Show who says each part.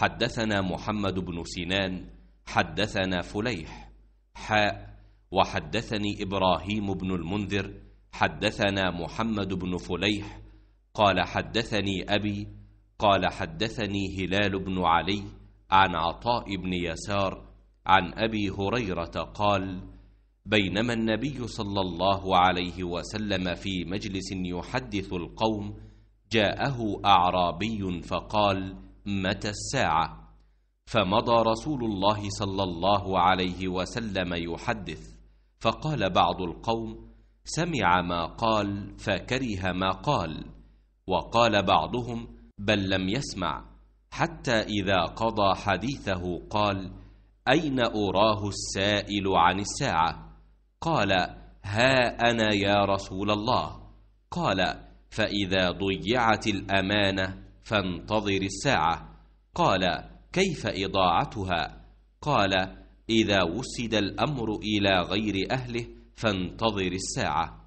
Speaker 1: حدثنا محمد بن سنان حدثنا فليح حاء وحدثني إبراهيم بن المنذر حدثنا محمد بن فليح قال حدثني أبي قال حدثني هلال بن علي عن عطاء بن يسار عن أبي هريرة قال بينما النبي صلى الله عليه وسلم في مجلس يحدث القوم جاءه أعرابي فقال متى الساعة فمضى رسول الله صلى الله عليه وسلم يحدث فقال بعض القوم سمع ما قال فكره ما قال وقال بعضهم بل لم يسمع حتى إذا قضى حديثه قال أين أراه السائل عن الساعة قال ها أنا يا رسول الله قال فإذا ضيعت الأمانة فانتظر الساعة قال كيف إضاعتها قال إذا وسد الأمر إلى غير أهله فانتظر الساعة